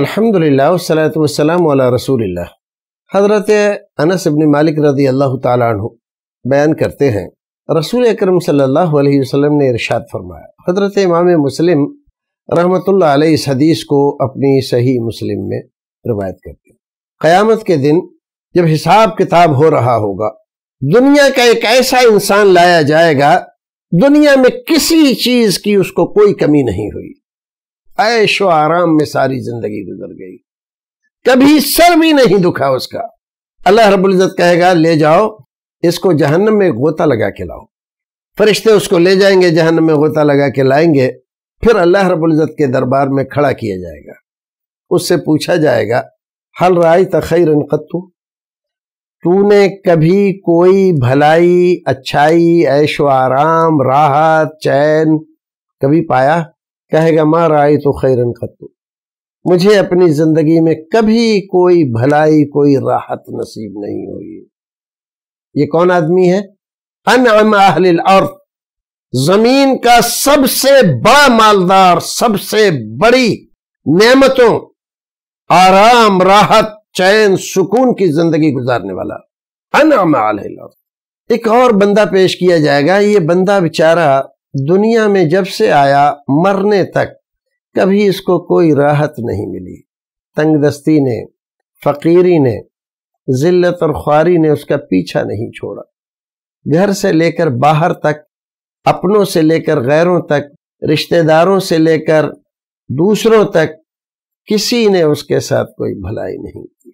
الحمد للہ وسلاۃ وسلم علیہ رسول اللہ حضرت انس ابن مالک رضی اللہ تعالیٰ عنہ بیان کرتے ہیں رسول اکرم صلی اللہ علیہ وسلم نے ارشاد فرمایا حضرت امام مسلم رحمۃ اللہ علیہ اس حدیث کو اپنی صحیح مسلم میں روایت کرتے ہیں قیامت کے دن جب حساب کتاب ہو رہا ہوگا دنیا کا ایک ایسا انسان لایا جائے گا دنیا میں کسی چیز کی اس کو کوئی کمی نہیں ہوئی عیش و آرام میں ساری زندگی گزر گئی کبھی سر بھی نہیں دکھا اس کا اللہ رب العزت کہے گا لے جاؤ اس کو جہنم میں غوطہ لگا کے لاؤ فرشتے اس کو لے جائیں گے جہنم میں غوطہ لگا کے لائیں گے پھر اللہ رب العزت کے دربار میں کھڑا کیا جائے گا اس سے پوچھا جائے گا حل رائے تخیر قطو تو نے کبھی کوئی بھلائی اچھائی عیش و آرام راحت چین کبھی پایا کہے گا مارا یہ تو خیرن قطو مجھے اپنی زندگی میں کبھی کوئی بھلائی کوئی راحت نصیب نہیں ہوئی یہ کون آدمی ہے انعم اہل الارض زمین کا سب سے بڑا مالدار سب سے بڑی نعمتوں آرام راحت چین سکون کی زندگی گزارنے والا انعم اہل الارض ایک اور بندہ پیش کیا جائے گا یہ بندہ بچارہ دنیا میں جب سے آیا مرنے تک کبھی اس کو کوئی راحت نہیں ملی تنگ دستی نے فقیری نے ذلت اور خواری نے اس کا پیچھا نہیں چھوڑا گھر سے لے کر باہر تک اپنوں سے لے کر غیروں تک رشتہ داروں سے لے کر دوسروں تک کسی نے اس کے ساتھ کوئی بھلائی نہیں کی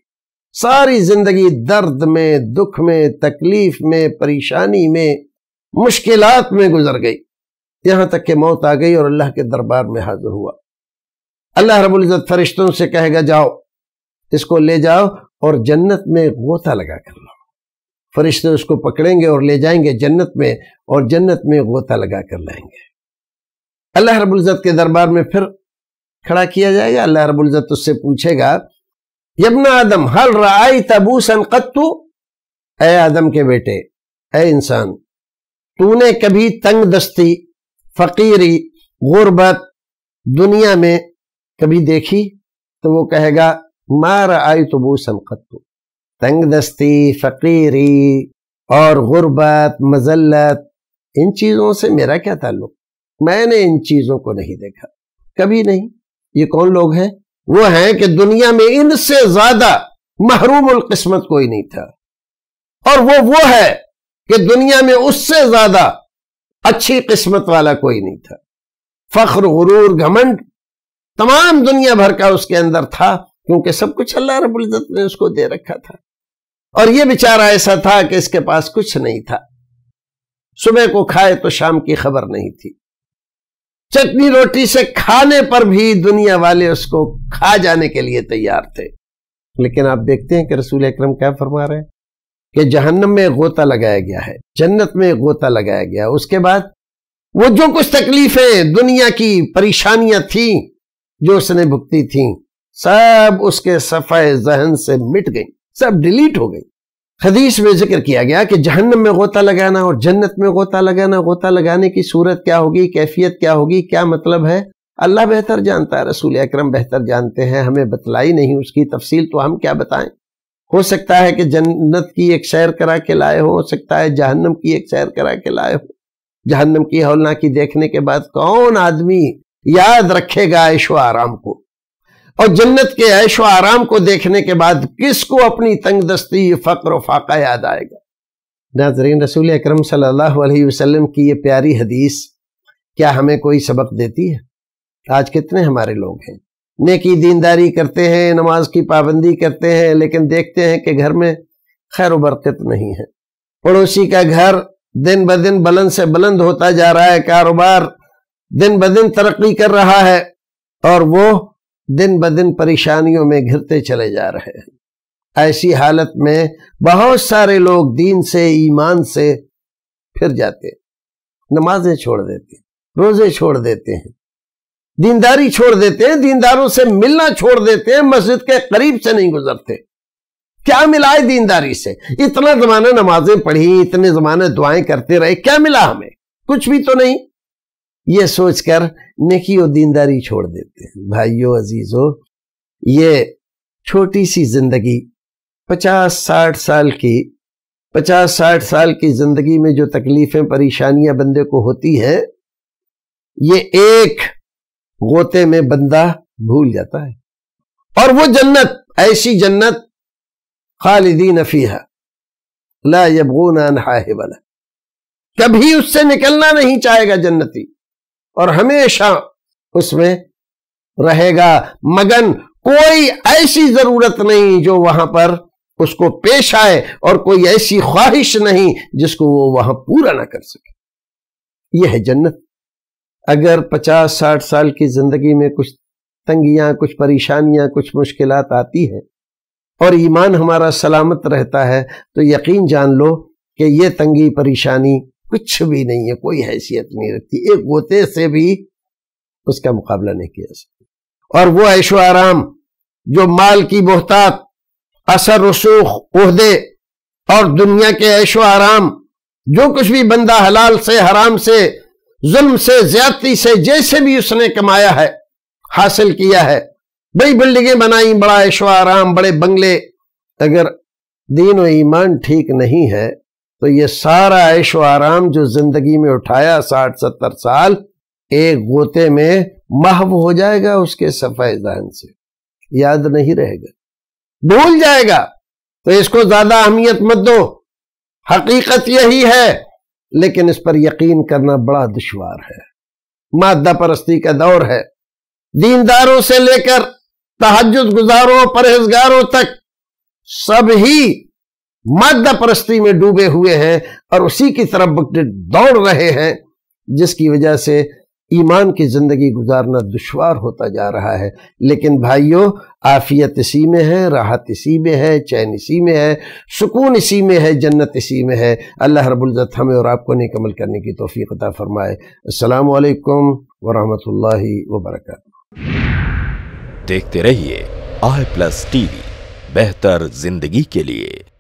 ساری زندگی درد میں دکھ میں تکلیف میں پریشانی میں مشکلات میں گزر گئی یہاں تک کہ موت آ گئی اور اللہ کے دربار میں حاضر ہوا اللہ رب العزت فرشتوں سے کہے گا جاؤ اس کو لے جاؤ اور جنت میں غوطہ لگا کر لو پکڑیں گے اور لے جائیں گے جنت میں اور جنت میں غوطہ لگا کر لائیں گے اللہ رب العزت کے دربار میں پھر کھڑا کیا جائے گا اللہ رب العزت اس سے پوچھے گا یبنا آدم ہر رائے تبوسن قطو اے آدم کے بیٹے اے انسان تو نے کبھی تنگ دستی فقیری غربت دنیا میں کبھی دیکھی تو وہ کہے گا مار آئی تو بو سمق تنگ دستی فقیری اور غربت مزلت ان چیزوں سے میرا کیا تعلق میں نے ان چیزوں کو نہیں دیکھا کبھی نہیں یہ کون لوگ ہیں وہ ہیں کہ دنیا میں ان سے زیادہ محروم القسمت کوئی نہیں تھا اور وہ وہ ہے کہ دنیا میں اس سے زیادہ اچھی قسمت والا کوئی نہیں تھا فخر غرور گھمنڈ تمام دنیا بھر کا اس کے اندر تھا کیونکہ سب کچھ اللہ رب العزت نے اس کو دے رکھا تھا اور یہ بیچارہ ایسا تھا کہ اس کے پاس کچھ نہیں تھا صبح کو کھائے تو شام کی خبر نہیں تھی چٹنی روٹی سے کھانے پر بھی دنیا والے اس کو کھا جانے کے لیے تیار تھے لیکن آپ دیکھتے ہیں کہ رسول اکرم کیا فرما رہے ہیں کہ جہنم میں غوطہ لگایا گیا ہے جنت میں غوطہ لگایا گیا اس کے بعد وہ جو کچھ تکلیفیں دنیا کی پریشانیاں تھیں جو اس نے بھگتی تھیں سب اس کے صفحہ ذہن سے مٹ گئی سب ڈیلیٹ ہو گئی حدیث میں ذکر کیا گیا کہ جہنم میں غوطہ لگانا اور جنت میں غوطہ لگانا غوطہ لگانے کی صورت کیا ہوگی کیفیت کیا ہوگی کیا مطلب ہے اللہ بہتر جانتا ہے رسول اکرم بہتر جانتے ہیں ہمیں بتلائی نہیں اس کی تفصیل تو ہم کیا بتائیں ہو سکتا ہے کہ جنت کی ایک سیر کرا کے لائے ہو سکتا ہے جہنم کی ایک سیر کرا کے لائے ہو جہنم کی ہولنا کی دیکھنے کے بعد کون آدمی یاد رکھے گا عیش و آرام کو اور جنت کے عیش و آرام کو دیکھنے کے بعد کس کو اپنی تنگ دستی فقر و فاقہ یاد آئے گا ناظرین رسول اکرم صلی اللہ علیہ وسلم کی یہ پیاری حدیث کیا ہمیں کوئی سبق دیتی ہے آج کتنے ہمارے لوگ ہیں نیکی دینداری کرتے ہیں نماز کی پابندی کرتے ہیں لیکن دیکھتے ہیں کہ گھر میں خیر و برکت نہیں ہے پڑوسی کا گھر دن بدن دن بلند سے بلند ہوتا جا رہا ہے کاروبار دن بدن دن ترقی کر رہا ہے اور وہ دن بدن دن پریشانیوں میں گھرتے چلے جا رہے ہیں ایسی حالت میں بہت سارے لوگ دین سے ایمان سے پھر جاتے نمازیں چھوڑ دیتے روزے چھوڑ دیتے ہیں دینداری چھوڑ دیتے ہیں دینداروں سے ملنا چھوڑ دیتے ہیں مسجد کے قریب سے نہیں گزرتے کیا ملا ہے دینداری سے اتنا زمانہ نمازیں پڑھی اتنے زمانے دعائیں کرتے رہے کیا ملا ہمیں کچھ بھی تو نہیں یہ سوچ کر نیکی اور دینداری چھوڑ دیتے ہیں بھائیو عزیزو یہ چھوٹی سی زندگی پچاس ساٹھ سال کی پچاس ساٹھ سال کی زندگی میں جو تکلیفیں پریشانیاں بندے کو ہوتی ہیں یہ ایک غوطے میں بندہ بھول جاتا ہے اور وہ جنت ایسی جنت خالدین فیہا لا یبغون گو نا کبھی اس سے نکلنا نہیں چاہے گا جنتی اور ہمیشہ اس میں رہے گا مگن کوئی ایسی ضرورت نہیں جو وہاں پر اس کو پیش آئے اور کوئی ایسی خواہش نہیں جس کو وہ وہاں پورا نہ کر سکے یہ ہے جنت اگر پچاس ساٹھ سال کی زندگی میں کچھ تنگیاں کچھ پریشانیاں کچھ مشکلات آتی ہیں اور ایمان ہمارا سلامت رہتا ہے تو یقین جان لو کہ یہ تنگی پریشانی کچھ بھی نہیں ہے کوئی حیثیت نہیں رکھتی ایک گوتے سے بھی اس کا مقابلہ نہیں کیا سکتا اور وہ عیش و آرام جو مال کی بہتات اثر رسوخ عہدے اور دنیا کے عیش و آرام جو کچھ بھی بندہ حلال سے حرام سے ظلم سے زیادتی سے جیسے بھی اس نے کمایا ہے حاصل کیا ہے بڑی بلڈنگیں بنائی بڑا ایشو آرام بڑے بنگلے اگر دین و ایمان ٹھیک نہیں ہے تو یہ سارا و آرام جو زندگی میں اٹھایا ساٹھ ستر سال ایک گوتے میں محو ہو جائے گا اس کے صفحہ ذہن سے یاد نہیں رہے گا بھول جائے گا تو اس کو زیادہ اہمیت مت دو حقیقت یہی ہے لیکن اس پر یقین کرنا بڑا دشوار ہے مادہ پرستی کا دور ہے دینداروں سے لے کر تحجد گزاروں پرہیزگاروں تک سب ہی مادہ پرستی میں ڈوبے ہوئے ہیں اور اسی کی طرف دوڑ رہے ہیں جس کی وجہ سے ایمان کی زندگی گزارنا دشوار ہوتا جا رہا ہے لیکن بھائیوں آفیت اسی میں ہے راحت اسی میں ہے چین اسی میں ہے سکون اسی میں ہے جنت اسی میں ہے اللہ رب العزت ہمیں اور آپ کو نیک عمل کرنے کی توفیق عطا فرمائے السلام علیکم ورحمۃ اللہ وبرکاتہ دیکھتے رہیے آئی پلس ٹی وی بہتر زندگی کے لیے